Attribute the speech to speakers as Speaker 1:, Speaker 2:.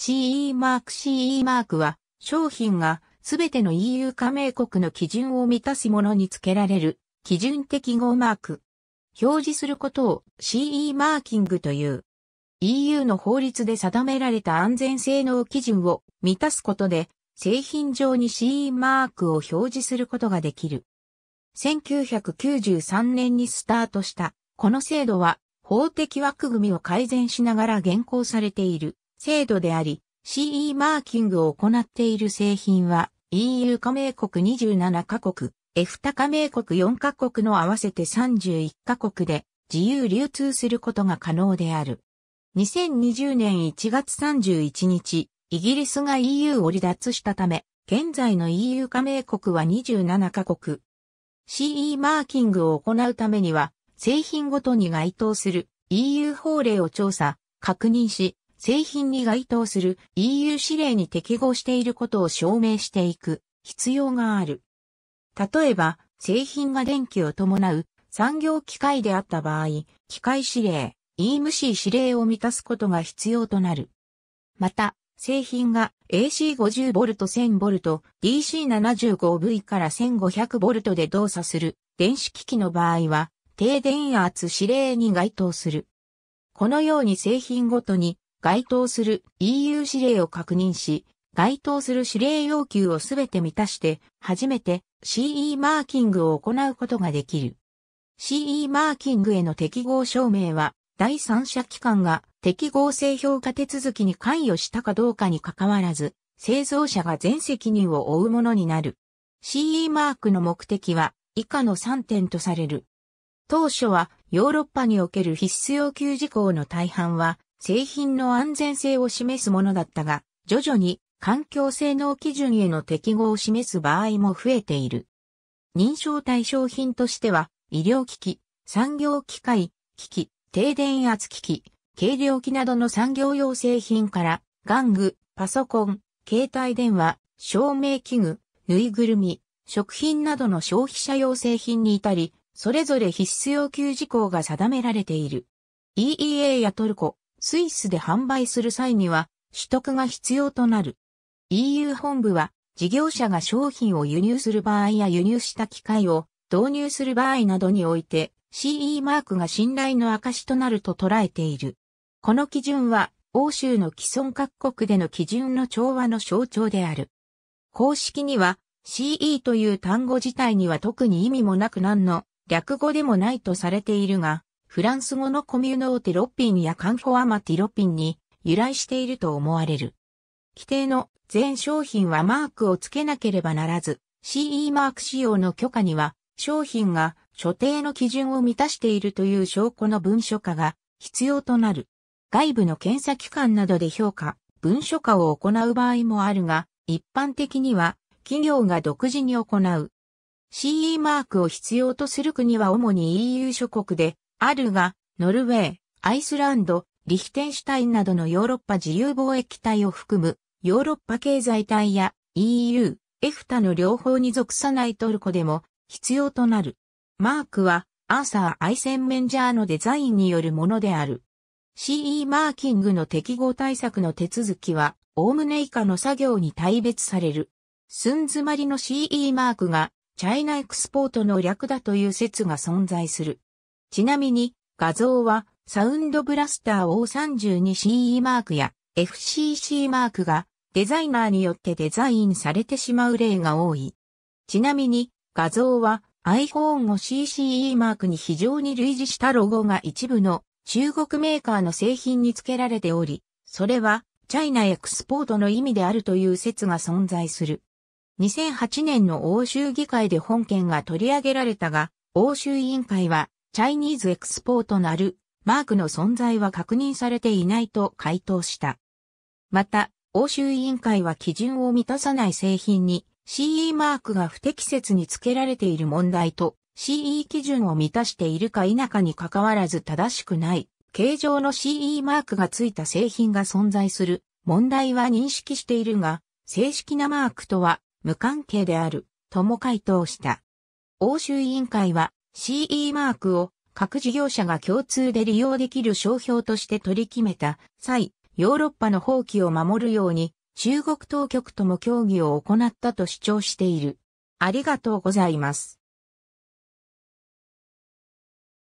Speaker 1: CE マーク CE マークは商品がすべての EU 加盟国の基準を満たすものに付けられる基準適合マーク。表示することを CE マーキングという。EU の法律で定められた安全性能基準を満たすことで製品上に CE マークを表示することができる。1993年にスタートしたこの制度は法的枠組みを改善しながら現行されている。制度であり、CE マーキングを行っている製品は EU 加盟国27カ国、f t a 加盟国4カ国の合わせて31カ国で自由流通することが可能である。2020年1月31日、イギリスが EU を離脱したため、現在の EU 加盟国は27カ国。CE マーキングを行うためには、製品ごとに該当する EU 法令を調査、確認し、製品に該当する EU 指令に適合していることを証明していく必要がある。例えば、製品が電気を伴う産業機械であった場合、機械指令、EMC 指令を満たすことが必要となる。また、製品が AC50V、1000V、DC75V から 1500V で動作する電子機器の場合は、低電圧指令に該当する。このように製品ごとに該当する EU 指令を確認し、該当する指令要求をすべて満たして、初めて CE マーキングを行うことができる。CE マーキングへの適合証明は、第三者機関が適合性評価手続きに関与したかどうかに関わらず、製造者が全責任を負うものになる。CE マークの目的は以下の3点とされる。当初はヨーロッパにおける必須要求事項の大半は製品の安全性を示すものだったが、徐々に環境性能基準への適合を示す場合も増えている。認証対象品としては、医療機器、産業機械、機器、低電圧機器、軽量機などの産業用製品から、玩具、パソコン、携帯電話、照明器具、ぬいぐるみ、食品などの消費者用製品に至り、それぞれ必須要求事項が定められている。EEA やトルコ、スイスで販売する際には取得が必要となる。EU 本部は事業者が商品を輸入する場合や輸入した機械を導入する場合などにおいて CE マークが信頼の証となると捉えている。この基準は欧州の既存各国での基準の調和の象徴である。公式には CE という単語自体には特に意味もなく何の略語でもないとされているが、フランス語のコミュノーテロッピンやカンフォアマティロッピンに由来していると思われる。規定の全商品はマークをつけなければならず、CE マーク使用の許可には商品が所定の基準を満たしているという証拠の文書化が必要となる。外部の検査機関などで評価、文書化を行う場合もあるが、一般的には企業が独自に行う。CE マークを必要とする国は主に EU 諸国で、あるが、ノルウェー、アイスランド、リヒテンシュタインなどのヨーロッパ自由貿易体を含む、ヨーロッパ経済体や EU、エフタの両方に属さないトルコでも必要となる。マークは、アーサー・アイセンメンジャーのデザインによるものである。CE マーキングの適合対策の手続きは、おおむね以下の作業に大別される。寸詰まりの CE マークが、チャイナエクスポートの略だという説が存在する。ちなみに、画像は、サウンドブラスター O32CE マークや FCC マークがデザイナーによってデザインされてしまう例が多い。ちなみに画像は iPhone 5 CCE マークに非常に類似したロゴが一部の中国メーカーの製品に付けられており、それはチャイナエクスポートの意味であるという説が存在する。2008年の欧州議会で本件が取り上げられたが、欧州委員会はチャイニーズエクスポートなるマークの存在は確認されていないと回答した。また、欧州委員会は基準を満たさない製品に CE マークが不適切に付けられている問題と CE 基準を満たしているか否かに関わらず正しくない形状の CE マークがついた製品が存在する問題は認識しているが、正式なマークとは無関係である、とも回答した。欧州委員会は CE マークを各事業者が共通で利用できる商標として取り決めた際、ヨーロッパの放棄を守るように中国当局とも協議を行ったと主張している。ありがとうございます。